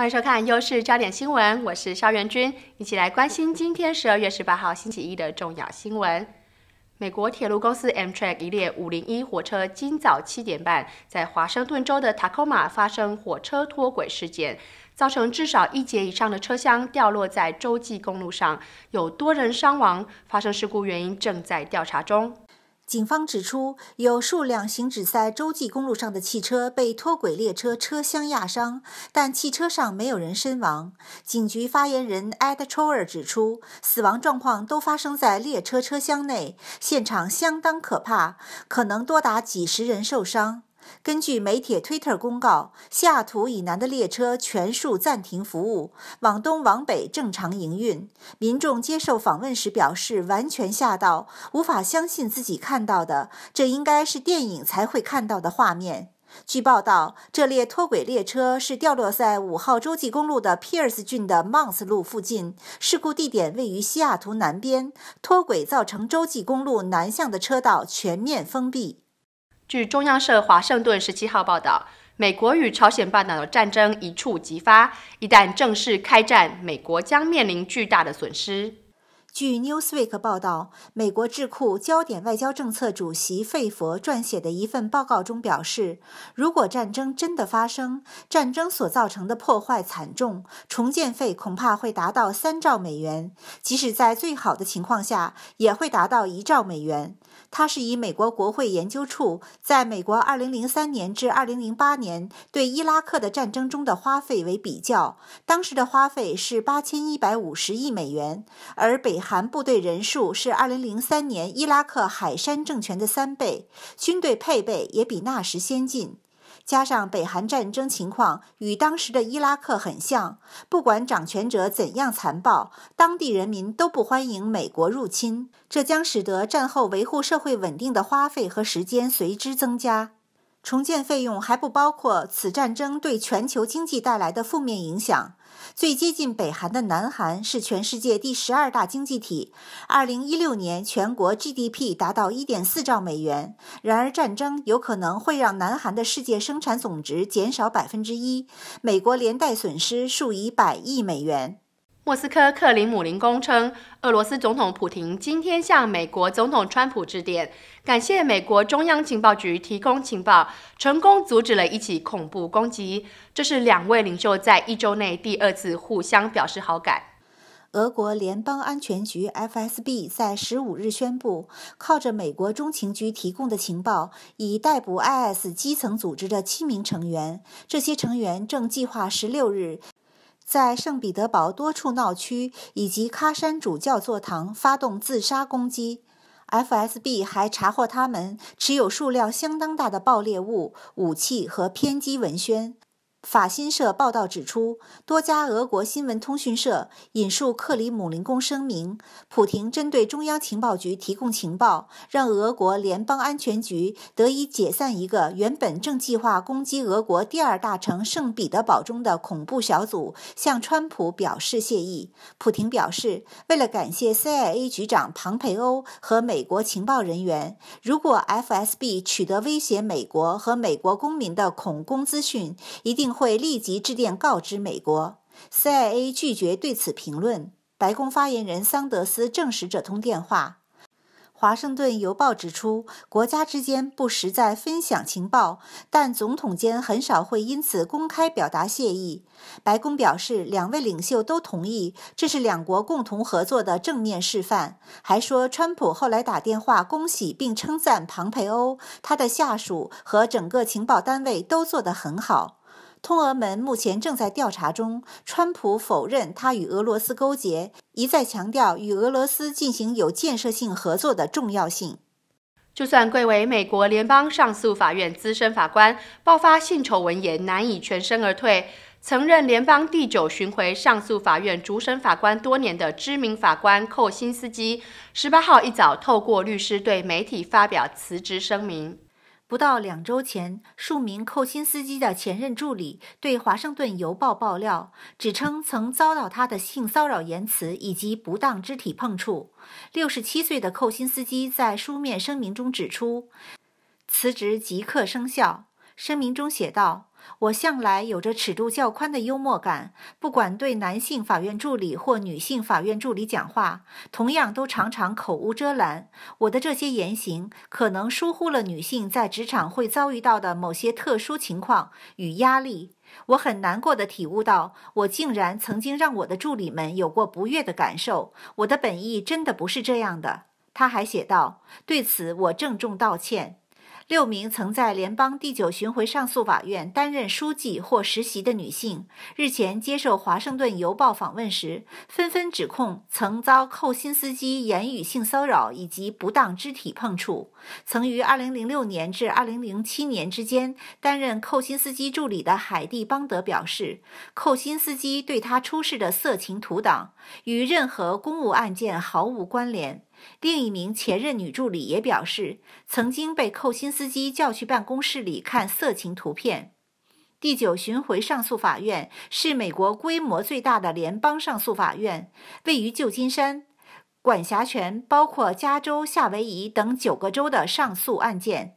欢迎收看《优势焦点新闻》，我是肖元君，一起来关心今天十二月十八号星期一的重要新闻。美国铁路公司 MTRAC 一列五零一火车今早七点半在华盛顿州的塔科马发生火车脱轨事件，造成至少一节以上的车厢掉落在洲际公路上，有多人伤亡。发生事故原因正在调查中。警方指出，有数辆行驶在洲际公路上的汽车被脱轨列车车厢压伤，但汽车上没有人身亡。警局发言人 Ed t r h e r 指出，死亡状况都发生在列车车厢内，现场相当可怕，可能多达几十人受伤。根据美铁推特公告，西雅图以南的列车全数暂停服务，往东往北正常营运。民众接受访问时表示，完全吓到，无法相信自己看到的，这应该是电影才会看到的画面。据报道，这列脱轨列车是掉落在五号洲际公路的皮尔斯郡的 Mounts 路附近，事故地点位于西雅图南边，脱轨造成洲际公路南向的车道全面封闭。据中央社华盛顿十七号报道，美国与朝鲜半岛的战争一触即发。一旦正式开战，美国将面临巨大的损失。据《Newsweek》报道，美国智库焦点外交政策主席费佛撰写的一份报告中表示，如果战争真的发生，战争所造成的破坏惨重，重建费恐怕会达到三兆美元，即使在最好的情况下，也会达到一兆美元。它是以美国国会研究处在美国2003年至2008年对伊拉克的战争中的花费为比较，当时的花费是8150亿美元，而北韩部队人数是2003年伊拉克海山政权的三倍，军队配备也比那时先进。加上北韩战争情况与当时的伊拉克很像，不管掌权者怎样残暴，当地人民都不欢迎美国入侵，这将使得战后维护社会稳定的花费和时间随之增加。重建费用还不包括此战争对全球经济带来的负面影响。最接近北韩的南韩是全世界第十二大经济体，二零一六年全国 GDP 达到一点四兆美元。然而，战争有可能会让南韩的世界生产总值减少百分之一，美国连带损失数以百亿美元。莫斯科克林姆林宫称，俄罗斯总统普京今天向美国总统川普致电，感谢美国中央情报局提供情报，成功阻止了一起恐怖攻击。这是两位领袖在一周内第二次互相表示好感。俄国联邦安全局 （FSB） 在十五日宣布，靠着美国中情局提供的情报，已逮捕 IS 基层组织的七名成员。这些成员正计划十六日。在圣彼得堡多处闹区以及喀山主教座堂发动自杀攻击，FSB 还查获他们持有数量相当大的爆裂物、武器和偏激文宣。法新社报道指出，多家俄国新闻通讯社引述克里姆林宫声明：普京针对中央情报局提供情报，让俄国联邦安全局得以解散一个原本正计划攻击俄国第二大城圣彼得堡中的恐怖小组，向川普表示谢意。普廷表示，为了感谢 CIA 局长庞培欧和美国情报人员，如果 FSB 取得威胁美国和美国公民的恐攻资讯，一定。会立即致电告知美国。CIA 拒绝对此评论。白宫发言人桑德斯证实这通电话。《华盛顿邮报》指出，国家之间不时在分享情报，但总统间很少会因此公开表达谢意。白宫表示，两位领袖都同意，这是两国共同合作的正面示范。还说，川普后来打电话恭喜并称赞庞培欧，他的下属和整个情报单位都做得很好。通俄门目前正在调查中，川普否认他与俄罗斯勾结，一再强调与俄罗斯进行有建设性合作的重要性。就算贵为美国联邦上诉法院资深法官，爆发性丑闻也难以全身而退。曾任联邦第九巡回上诉法院主审法官多年的知名法官寇辛斯基，十八号一早透过律师对媒体发表辞职声明。不到两周前，数名寇辛斯基的前任助理对《华盛顿邮报》爆料，指称曾遭到他的性骚扰言辞以及不当肢体碰触。六十七岁的寇辛斯基在书面声明中指出，辞职即刻生效。声明中写道：“我向来有着尺度较宽的幽默感，不管对男性法院助理或女性法院助理讲话，同样都常常口无遮拦。我的这些言行可能疏忽了女性在职场会遭遇到的某些特殊情况与压力。我很难过的体悟到，我竟然曾经让我的助理们有过不悦的感受。我的本意真的不是这样的。”他还写道：“对此，我郑重道歉。”六名曾在联邦第九巡回上诉法院担任书记或实习的女性，日前接受《华盛顿邮报》访问时，纷纷指控曾遭寇辛斯基言语性骚扰以及不当肢体碰触。曾于2006年至2007年之间担任寇辛斯基助理的海蒂·邦德表示，寇辛斯基对他出示的色情图档与任何公务案件毫无关联。另一名前任女助理也表示，曾经被寇辛斯基叫去办公室里看色情图片。第九巡回上诉法院是美国规模最大的联邦上诉法院，位于旧金山，管辖权包括加州、夏威夷等九个州的上诉案件。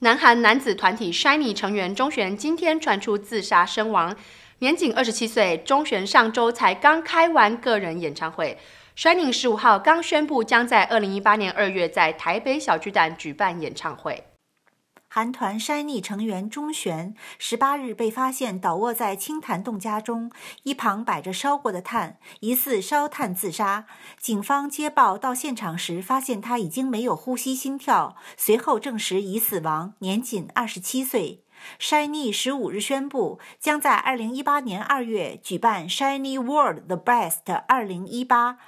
南韩男子团体 s h i n y 成员钟铉今天传出自杀身亡，年仅二十七岁。钟铉上周才刚开完个人演唱会。s h i n i n g 十五号刚宣布将在二零一八年二月在台北小巨蛋举办演唱会。韩团 Shiny 成员钟铉十八日被发现倒卧在青潭洞家中，一旁摆着烧过的炭，疑似烧炭自杀。警方接报到现场时，发现他已经没有呼吸心跳，随后证实已死亡，年仅二十七岁。Shiny 十五日宣布将在二零一八年二月举办 Shiny World The Best 二零一八。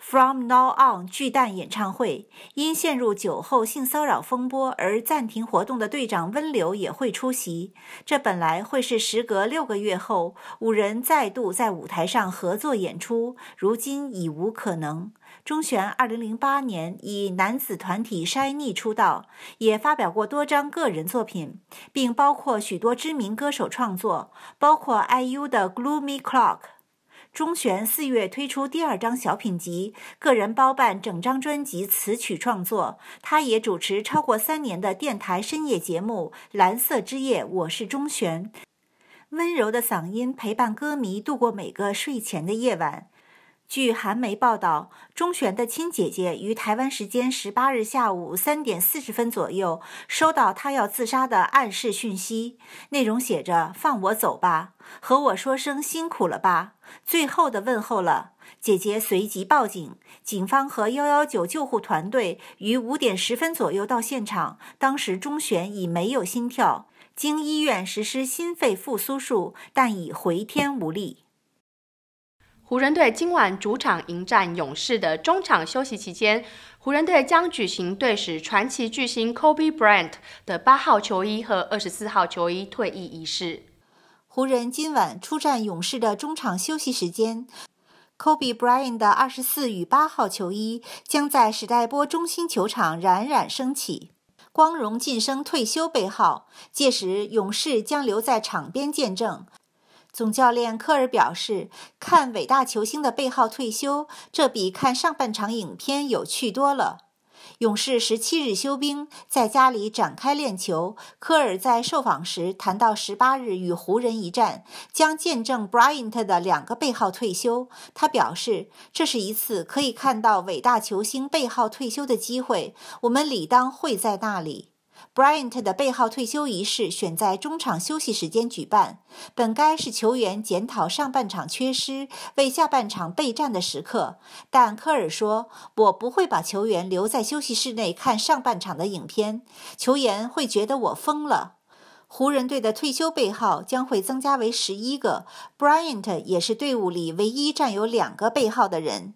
From now on，巨蛋演唱会因陷入酒后性骚扰风波而暂停活动的队长温流也会出席。这本来会是时隔六个月后五人再度在舞台上合作演出，如今已无可能。钟铉2008年以男子团体 s h i n y e 出道，也发表过多张个人作品，并包括许多知名歌手创作，包括 IU 的《Gloomy Clock》。钟铉四月推出第二张小品集，个人包办整张专辑词曲创作。他也主持超过三年的电台深夜节目《蓝色之夜》，我是钟铉，温柔的嗓音陪伴歌迷度过每个睡前的夜晚。据韩媒报道，钟铉的亲姐姐于台湾时间十八日下午三点四十分左右收到他要自杀的暗示讯息，内容写着“放我走吧，和我说声辛苦了吧，最后的问候了”。姐姐随即报警，警方和幺幺九救护团队于五点十分左右到现场，当时钟铉已没有心跳，经医院实施心肺复苏术，但已回天无力。湖人队今晚主场迎战勇士的中场休息期间，湖人队将举行队史传奇巨星 Kobe Bryant 的八号球衣和二十四号球衣退役仪式。湖人今晚出战勇士的中场休息时间，Kobe Bryant 的二十四与八号球衣将在史代波中心球场冉冉升起，光荣晋升退休背号。届时，勇士将留在场边见证。总教练科尔表示：“看伟大球星的背号退休，这比看上半场影片有趣多了。”勇士十七日休兵，在家里展开练球。科尔在受访时谈到，十八日与湖人一战将见证 Bryant 的两个背号退休。他表示：“这是一次可以看到伟大球星背号退休的机会，我们理当会在那里。” Bryant 的背号退休仪式选在中场休息时间举办，本该是球员检讨上半场缺失、为下半场备战的时刻。但科尔说：“我不会把球员留在休息室内看上半场的影片，球员会觉得我疯了。”湖人队的退休背号将会增加为十一个，Bryant 也是队伍里唯一占有两个背号的人。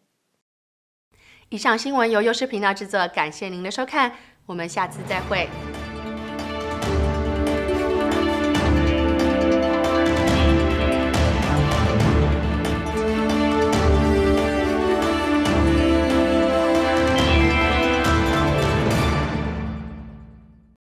以上新闻由优视频道制作，感谢您的收看。我们下次再会。